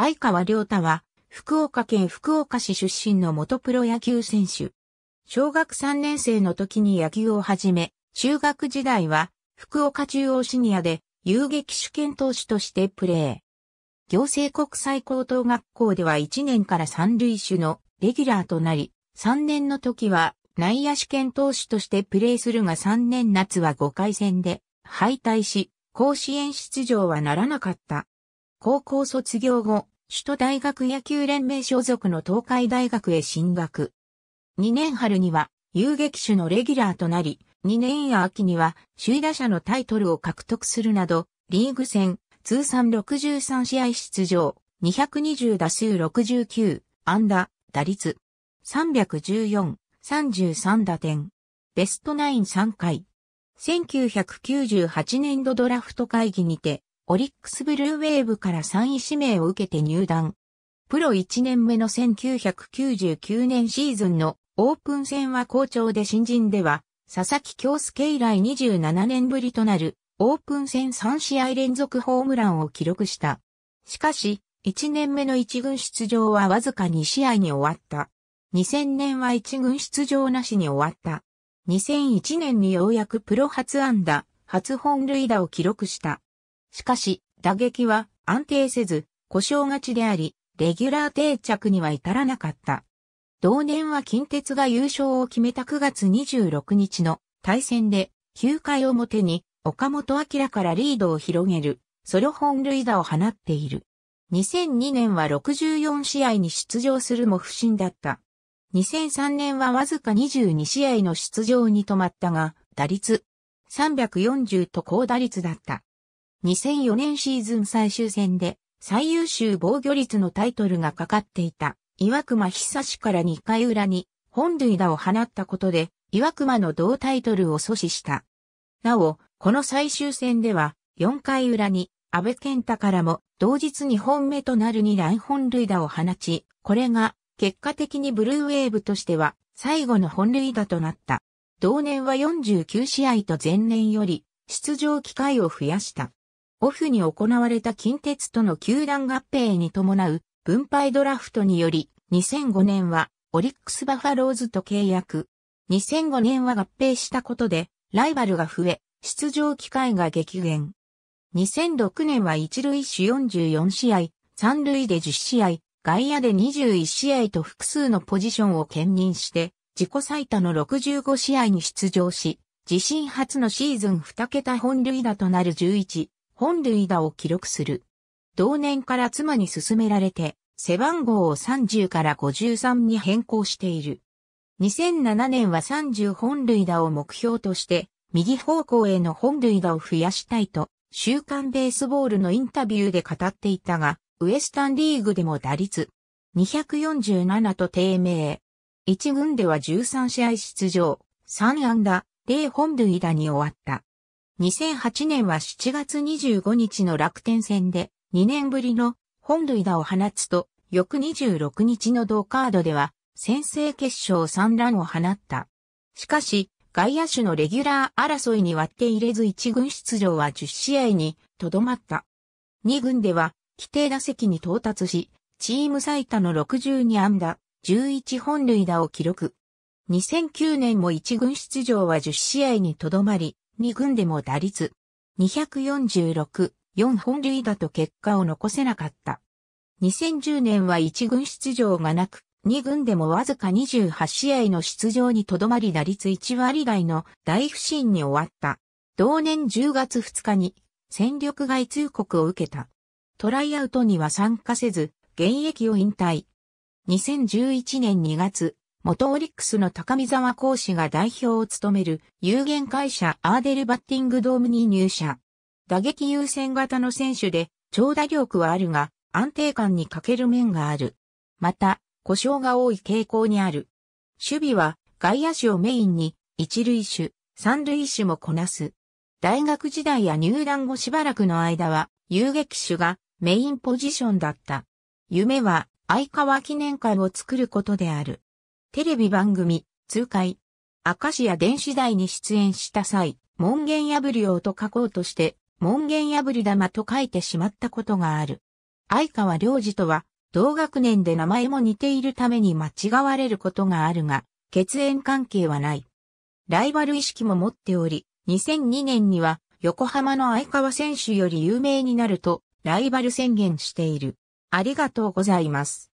相川良太は、福岡県福岡市出身の元プロ野球選手。小学3年生の時に野球を始め、中学時代は福岡中央シニアで遊撃主権投手としてプレー。行政国際高等学校では1年から三塁手のレギュラーとなり、3年の時は内野主権投手としてプレーするが3年夏は5回戦で敗退し、甲子園出場はならなかった。高校卒業後、首都大学野球連盟所属の東海大学へ進学。2年春には遊撃手のレギュラーとなり、2年や秋には首位打者のタイトルを獲得するなど、リーグ戦通算63試合出場、220打数69、安打、打率314、33打点。ベストナイン3回。1998年度ドラフト会議にて、オリックスブルーウェーブから3位指名を受けて入団。プロ1年目の1999年シーズンのオープン戦は好調で新人では、佐々木京介以来27年ぶりとなるオープン戦3試合連続ホームランを記録した。しかし、1年目の1軍出場はわずか2試合に終わった。2000年は1軍出場なしに終わった。2001年にようやくプロ初安打、初本塁打を記録した。しかし、打撃は安定せず、故障勝ちであり、レギュラー定着には至らなかった。同年は近鉄が優勝を決めた9月26日の対戦で、9回表に岡本明からリードを広げる、ソロ本塁打を放っている。2002年は64試合に出場するも不審だった。2003年はわずか22試合の出場に止まったが、打率340と高打率だった。2004年シーズン最終戦で最優秀防御率のタイトルがかかっていた岩隈久志から2回裏に本塁打を放ったことで岩隈の同タイトルを阻止した。なお、この最終戦では4回裏に安倍健太からも同日2本目となる2ン本塁打を放ち、これが結果的にブルーウェーブとしては最後の本塁打となった。同年は49試合と前年より出場機会を増やした。オフに行われた近鉄との球団合併に伴う分配ドラフトにより、2005年はオリックスバファローズと契約。2005年は合併したことで、ライバルが増え、出場機会が激減。2006年は一塁手44試合、三塁で10試合、外野で21試合と複数のポジションを兼任して、自己最多の65試合に出場し、自身初のシーズン2桁本塁打となる11本塁打を記録する。同年から妻に勧められて、背番号を30から53に変更している。2007年は30本塁打を目標として、右方向への本塁打を増やしたいと、週刊ベースボールのインタビューで語っていたが、ウエスタンリーグでも打率247と低迷。1軍では13試合出場、3安打、0本塁打に終わった。2008年は7月25日の楽天戦で2年ぶりの本塁打を放つと、翌26日の同カードでは先制決勝3乱を放った。しかし、外野手のレギュラー争いに割って入れず1軍出場は10試合にとどまった。2軍では規定打席に到達し、チーム最多の62安打、11本塁打を記録。2009年も1軍出場は10試合にとどまり、2軍でも打率246、4本塁打と結果を残せなかった。2010年は1軍出場がなく、2軍でもわずか28試合の出場にとどまり打率1割台の大不振に終わった。同年10月2日に戦力外通告を受けた。トライアウトには参加せず、現役を引退。2011年2月、元オリックスの高見沢講師が代表を務める有限会社アーデルバッティングドームに入社。打撃優先型の選手で長打力はあるが安定感に欠ける面がある。また、故障が多い傾向にある。守備は外野手をメインに一塁手、三塁手もこなす。大学時代や入団後しばらくの間は遊撃手がメインポジションだった。夢は相川記念会を作ることである。テレビ番組、会。アカシア電子台に出演した際、門限破りをと書こうとして、門限破り玉と書いてしまったことがある。相川良二とは、同学年で名前も似ているために間違われることがあるが、血縁関係はない。ライバル意識も持っており、2002年には横浜の相川選手より有名になるとライバル宣言している。ありがとうございます。